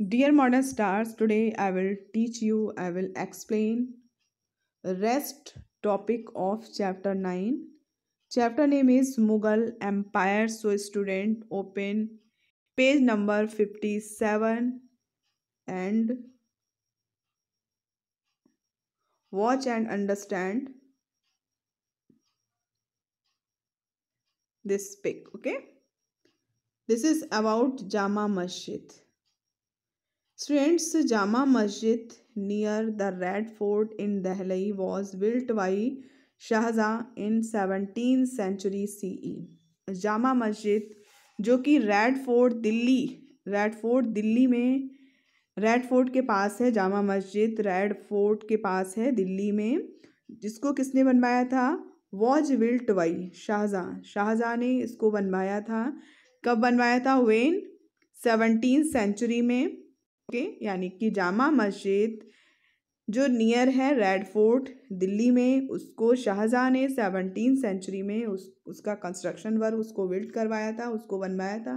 Dear modern stars, today I will teach you, I will explain rest topic of chapter 9. Chapter name is Mughal Empire. So student open page number 57 and watch and understand this pic okay this is about jama masjid Jama Masjid near the red fort in Delhi was built by Shahjahan in seventeen century C E Jama Masjid जो कि red fort Delhi red fort Delhi में red fort के पास है जामा मस्जिद red fort के पास है दिल्ली में जिसको किसने बनवाया था was built by Shahjahan Shahjahan ने इसको बनवाया था कब बनवाया था वेन सेवनटीन सेंचुरी में के यानी कि जामा मस्जिद जो नियर है रेड फोर्ट दिल्ली में उसको शाहजहाँ ने सेवनटीन सेंचुरी में उस उसका कंस्ट्रक्शन वर्क उसको बिल्ड करवाया था उसको बनवाया था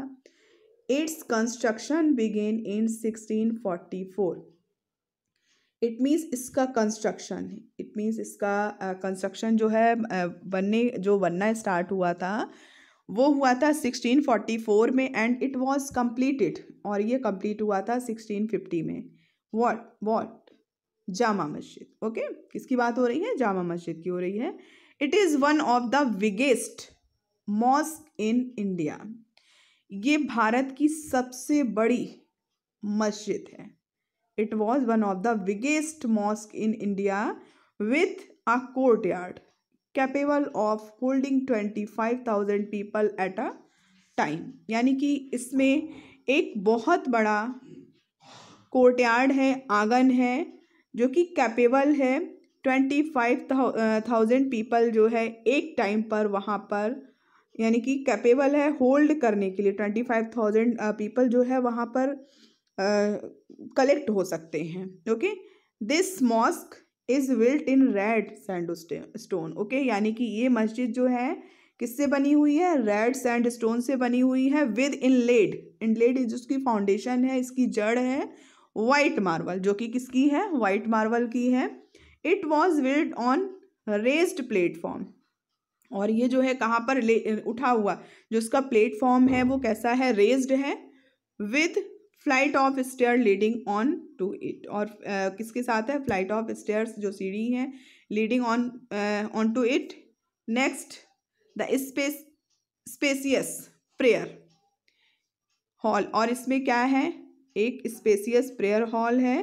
its construction began in sixteen forty four it means इसका कंस्ट्रक्शन इट मीन्स इसका कंस्ट्रक्शन uh, जो है uh, बनने जो बनना स्टार्ट हुआ था वो हुआ था 1644 में एंड इट वाज कंप्लीटेड और ये कंप्लीट हुआ था 1650 में what what Jama Masjid okay किसकी बात हो रही है जामा मस्जिद की हो रही है it is one of the biggest mosque in India ये भारत की सबसे बड़ी मस्जिद है it was one of the biggest mosque in India with a courtyard capable of holding twenty five thousand people at a time यानी कि इसमें एक बहुत बड़ा कोर्टयार्ड है आंगन है जो कि कैपेबल है ट्वेंटी फाइव थाउजेंड पीपल जो है एक टाइम पर वहाँ पर यानी कि कैपेबल है होल्ड करने के लिए ट्वेंटी फाइव थाउजेंड पीपल जो है वहाँ पर कलेक्ट uh, हो सकते हैं okay this mosque is built in red sandstone okay यानी कि ये मस्जिद जो है किससे बनी हुई है रेड सैंड स्टोन से बनी हुई है विद इनलेड इनलेड इज उसकी फाउंडेशन है इसकी जड़ है वाइट मार्बल जो कि किसकी है वाइट मार्बल की है it was built on raised platform और ये जो है कहाँ पर ले उठा हुआ जो उसका प्लेटफॉर्म है वो कैसा है रेज्ड है with flight of stair leading on to it और किसके साथ है फ्लाइट ऑफ स्टेयर्स जो सीढ़ी है leading on on to it next the space spacious prayer hall और इसमें क्या है एक स्पेसियस प्रेयर हॉल है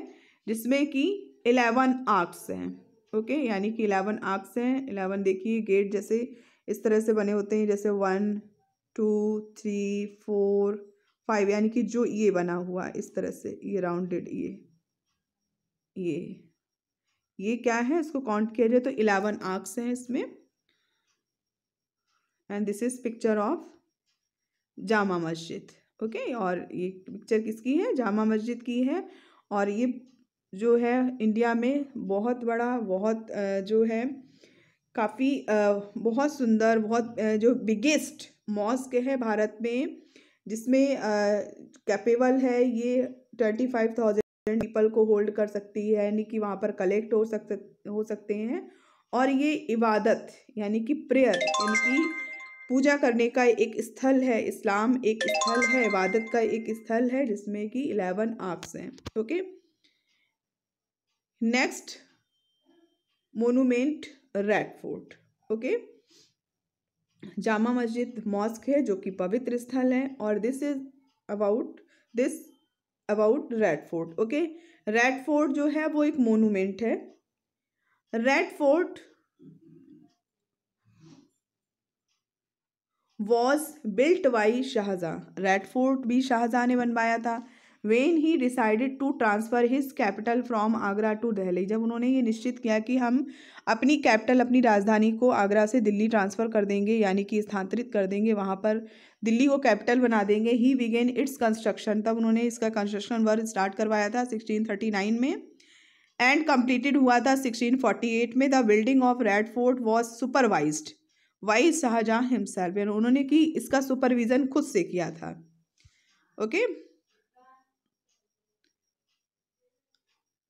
जिसमें कि इलेवन आर्क्स हैं ओके यानी कि इलेवन आर्क्स हैं इलेवन देखिए गेट जैसे इस तरह से बने होते हैं जैसे one two three four five यानी कि जो ये बना हुआ इस तरह से ये राउंडेड ये ये ये क्या है इसको काउंट किया जाए तो इलेवन आर्क्स हैं इसमें and this is picture of Jama Masjid okay और ये पिक्चर किसकी है जामा मस्जिद की है और ये जो है इंडिया में बहुत बड़ा बहुत जो है काफ़ी बहुत सुंदर बहुत जो बिगेस्ट मॉस्क है भारत में जिसमें कैपेबल है ये ट्वेंटी फाइव थाउजेंड पीपल को होल्ड कर सकती है यानी कि वहाँ पर कलेक्ट हो सक हो सकते हैं और ये इबादत यानी कि प्रेयर यानी कि पूजा करने का एक स्थल है इस्लाम एक स्थल है इबादत का एक स्थल है जिसमें कि इलेवन आर्ट्स हैं okay next monument red fort okay Jama Masjid mosque है जो कि पवित्र स्थल है और this is about this about red fort okay red fort जो है वो एक मोनूमेंट है red fort was built by Shahjahan red fort भी शाहजहाँ ने बनवाया था when he decided to transfer his capital from Agra to Delhi जब उन्होंने ये निश्चित किया कि हम अपनी कैपिटल अपनी राजधानी को आगरा से दिल्ली ट्रांसफ़र कर देंगे यानी कि स्थानांतरित कर देंगे वहाँ पर दिल्ली को कैपिटल बना देंगे ही विगेन इट्स कंस्ट्रक्शन तब उन्होंने इसका कंस्ट्रक्शन वर्क स्टार्ट करवाया था सिक्सटीन थर्टी नाइन में एंड कंप्लीटेड हुआ था सिक्सटीन फोर्टी एट में the building of red fort was supervise by Shahjahan himself उन्होंने कि इसका सुपरविज़न खुद से किया था okay okay?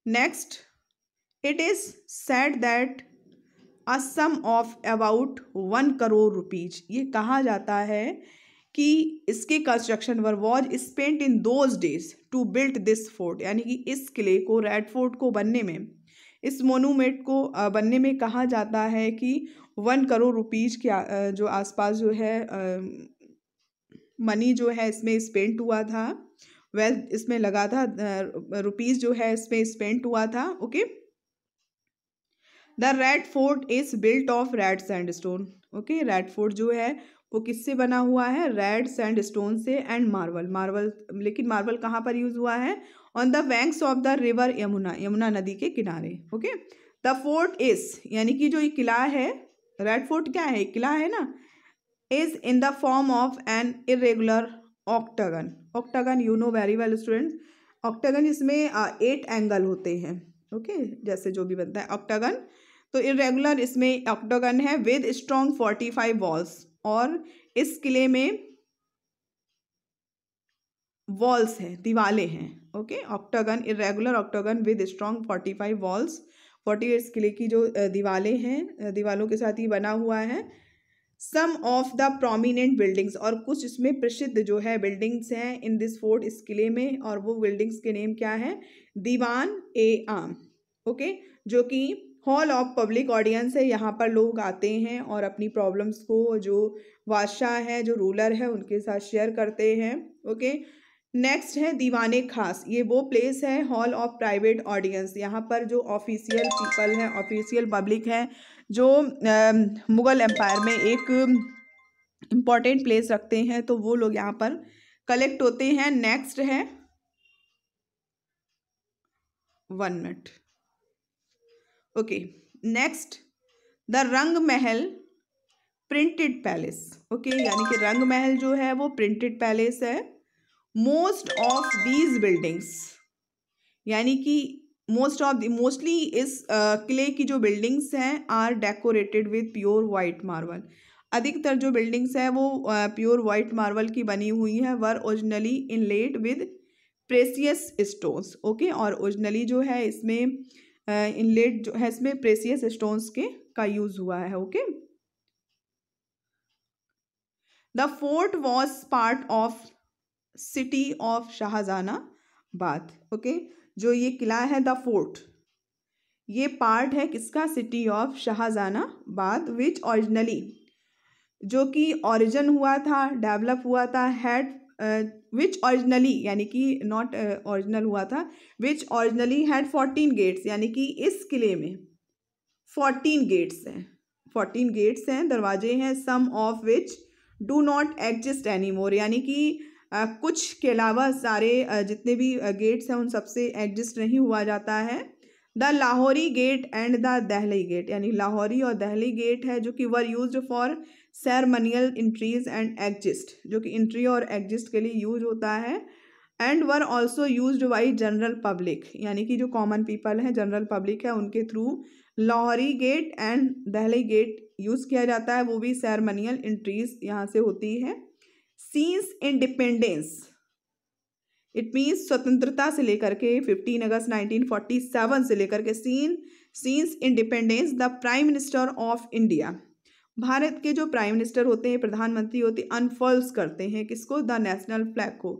Next it is said that a sum of about one crore rupees ये कहा जाता है कि इसके construction were was spent in those days to built this fort यानी कि इस किले को रेड फोर्ट को बनने में इस मोनूमेंट को बनने में कहा जाता है कि वन करोड़ रुपीज के जो आसपास जो है मनी जो है इसमें स्पेंट हुआ था वेल्थ इसमें लगा था रुपीज़ जो है इसमें स्पेंट हुआ था okay the red fort is built of red sandstone okay red fort जो है वो किससे बना हुआ है रेड सैंड स्टोन से एंड मार्बल मार्बल लेकिन मार्बल कहाँ पर यूज़ हुआ है on the banks of the river Yamuna Yamuna नदी के किनारे ओके द फोर्ट इज यानी कि जो ये किला है रेड फोर्ट क्या है किला है ना is in the form of an irregular octagon octagon you know very well students octagon इसमें एट uh, एंगल होते हैं ओके okay? जैसे जो भी बनता है ऑक्टागन तो इरेगुलर इसमें ऑक्टागन है with strong forty five walls और इस किले में वॉल्स है दीवाले हैं okay octagon irregular octagon with strong forty five walls forty eights किले की जो uh, दिवाले हैं uh, दीवालों के साथ ही बना हुआ है some of the prominent buildings और कुछ इसमें प्रसिद्ध जो है बिल्डिंग्स हैं इन दिस फोर्ट इस किले में और वो बिल्डिंग्स के नेम क्या है दीवान ए आम ओके जो कि हॉल ऑफ पब्लिक ऑडियंस है यहाँ पर लोग आते हैं और अपनी प्रॉब्लम्स को जो बादशाह है जो रूलर है उनके साथ शेयर करते हैं ओके नेक्स्ट है दीवाने खास ये वो प्लेस है हॉल ऑफ प्राइवेट ऑडियंस यहाँ पर जो ऑफिशियल पीपल है ऑफिशियल पब्लिक है जो मुग़ल एम्पायर में एक इम्पॉर्टेंट प्लेस रखते हैं तो वो लोग यहाँ पर कलेक्ट होते हैं नेक्स्ट है one minute okay next the Rang Mahal printed palace okay यानी कि रंग महल जो है वो प्रिंटेड पैलेस है मोस्ट ऑफ दीज बिल्डिंग्स यानी कि मोस्ट ऑफ द मोस्टली इस किले की जो बिल्डिंग्स हैं are decorated with pure white marble अधिकतर जो बिल्डिंग्स हैं वो प्योर वाइट मार्बल की बनी हुई हैं were originally inlaid with precious stones okay और ओरिजिनली जो है इसमें इनलेट जो है इसमें प्रेसियस स्टोन्स के का यूज़ हुआ है okay the fort was part of city of Shahjahanabad okay जो ये किला है द फोर्ट ये पार्ट है किसका city of Shahjahanabad which originally जो कि ओरिजिन हुआ था डेवलप हुआ था हैड विच ओरिजिनली यानी कि नॉट ओरिजिनल uh, हुआ था which originally had fourteen gates यानी कि इस किले में फोर्टीन गेट्स हैं फोर्टीन गेट्स हैं दरवाजे हैं some of which do not exist any more यानी कि कुछ के अलावा सारे जितने भी गेट्स हैं उन सबसे एडजस्ट नहीं हुआ जाता है the Lahori gate and the Delhi gate यानी लाहौरी और दहली गेट है जो कि were used for ceremonial entries and exist जो कि इंट्री और एग्जिस्ट के लिए यूज होता है and were also used by general public यानी कि जो कॉमन पीपल हैं जनरल पब्लिक है उनके through Lahori gate and Delhi gate use किया जाता है वो भी सैरमनियल इंट्रीज यहाँ से होती है सीन्स इंडिपेंडेंस इट मीन्स स्वतंत्रता से लेकर के 15 अगस्त 1947 से लेकर के since since independence the prime minister of India Bharat के जो प्राइम मिनिस्टर होते हैं प्रधानमंत्री होते हैं अनफॉल्स करते हैं किसको द नेशनल फ्लैग को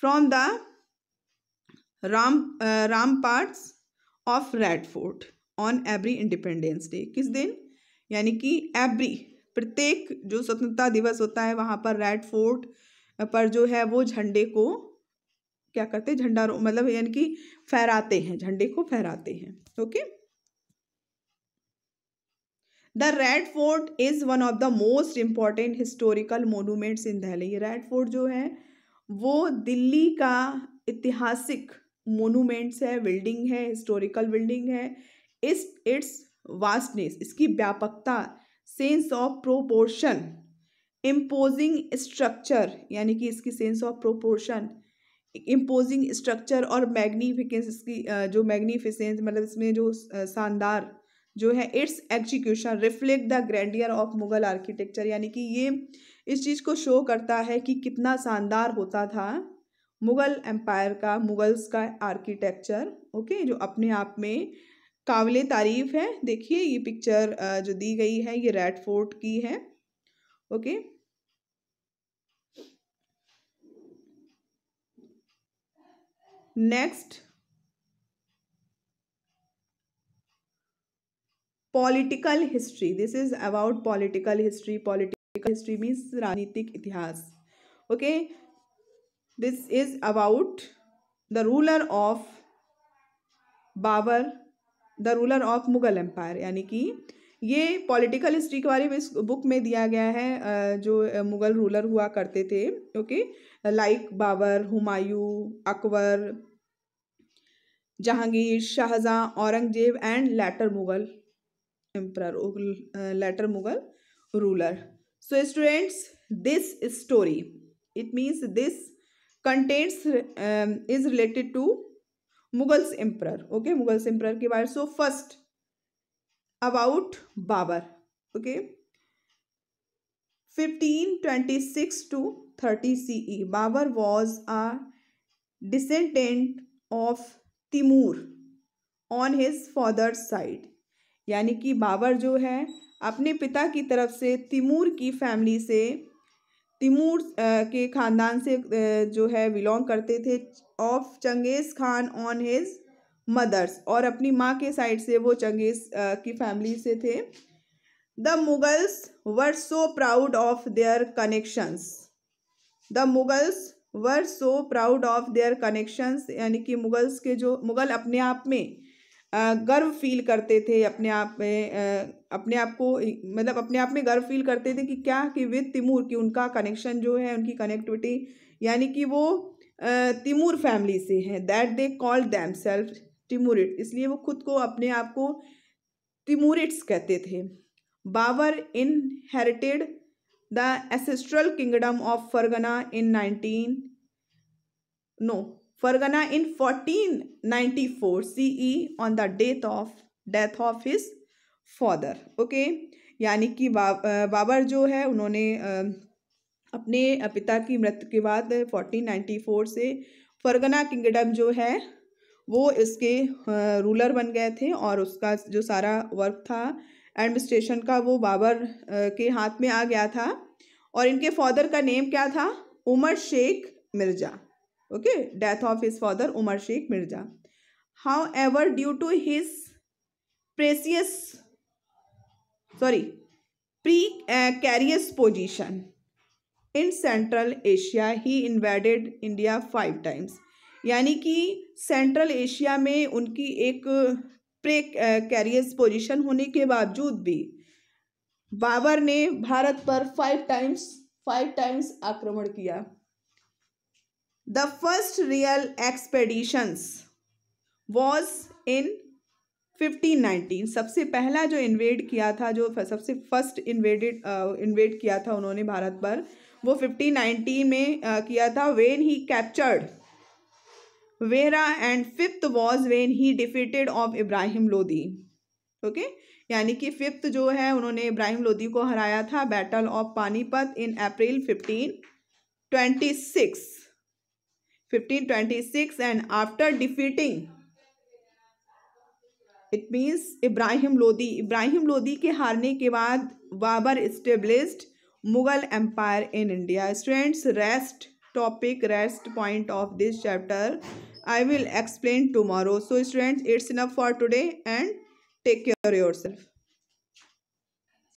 from the ram ramparts of red fort on every independence day किस दिन यानी कि एवरी प्रत्येक जो स्वतंत्रता दिवस होता है वहाँ पर रेड फोर्ट पर जो है वो झंडे को क्या करते हैं झंडा मतलब यानी कि फहराते हैं झंडे को फहराते हैं okay the red fort is one of the most important historical monuments in Delhi ये रेड फोर्ट जो है वो दिल्ली का ऐतिहासिक मोनूमेंट्स है बिल्डिंग है हिस्टोरिकल बिल्डिंग है इस इट्स वास्टनेस इसकी व्यापकता sense of proportion imposing structure यानी कि इसकी sense of proportion imposing structure और मैग्नीफिकेंस इसकी जो मैग्नीफिसेंस मतलब इसमें जो शानदार जो है its execution reflect the grandeur of Mughal architecture यानी कि ये इस चीज़ को शो करता है कि कितना शानदार होता था मुग़ल एम्पायर का मुग़ल्स का आर्किटेक्चर ओके जो अपने आप में काबिल तारीफ़ है देखिए ये पिक्चर जो दी गई है ये रेड फोर्ट की है okay next political history this is about political history political history means राजनीतिक इतिहास okay this is about the ruler of Babur the ruler of Mughal empire यानी कि ये पॉलिटिकल हिस्ट्री के बारे में इस बुक में दिया गया है जो मुगल रूलर हुआ करते थे okay like Babur Humayun Akbar Jahangir Shahjahan Aurangzeb and later Mughal emperor later Mughal ruler so students this story it means this contents is related to Mughals emperor okay Mughals emperor के बारे so first about Babur okay fifteen twenty six to thirty C E Babur was a descendant of Timur on his father side यानी कि बाबर जो है अपने पिता की तरफ से तिमूर की फैमिली से तिमूर के ख़ानदान से जो है बिलोंग करते थे of Changez Khan on his mother's और अपनी माँ के साइड से वो चंगेज़ की फैमिली से थे the Mughals were so proud of their connections the Mughals were so proud of their connections यानी कि मुगल्स के जो मुगल अपने आप में गर्व फील करते थे अपने आप में अपने आप को मतलब अपने आप में गर्व फील करते थे कि क्या कि विद तिमूर कि उनका कनेक्शन जो है उनकी कनेक्टिविटी यानी कि वो तिमूर फैमिली से है that they called themselves Timurid इसलिए वो खुद को अपने आप को तिमूरिट्स कहते थे Babur inherited the ancestral kingdom of Farghana in nineteen no Farghana in fourteen ninety four C E on the death of death of his father okay यानी कि बा, बाबर जो है उन्होंने अपने पिता की मृत्यु के बाद फोर्टीन नाइन्टी फोर से फरगना किंगडम जो है वो इसके रूलर बन गए थे और उसका जो सारा वर्क था एडमिनिस्ट्रेशन का वो बाबर के हाथ में आ गया था और इनके फादर का नेम क्या था Umar Sheikh Mirza okay death of his father Umar Sheikh Mirza however due to his precious sorry precarious position in central Asia he invaded India five times यानी कि सेंट्रल एशिया में उनकी एक प्रे कैरियस पोजीशन होने के बावजूद भी बाबर ने भारत पर फाइव टाइम्स फाइव टाइम्स आक्रमण किया the first real expeditions was in 1519 सबसे पहला जो इन्वेड किया था जो सबसे फर्स्ट इन्वेडेड इन्वेड किया था उन्होंने भारत पर वो 1519 में आ, किया था when he captured Bhera and fifth was when he defeated of Ibrahim Lodi okay यानी कि फिफ्थ जो है उन्होंने इब्राहिम लोदी को हराया था battle of Panipat in April fifteen 1526 fifteen twenty six and after defeating it means Ibrahim Lodi Ibrahim Lodi के हारने के बाद Babur established Mughal empire in India students rest topic rest point of this chapter I will explain tomorrow so students it's enough for today and take care your self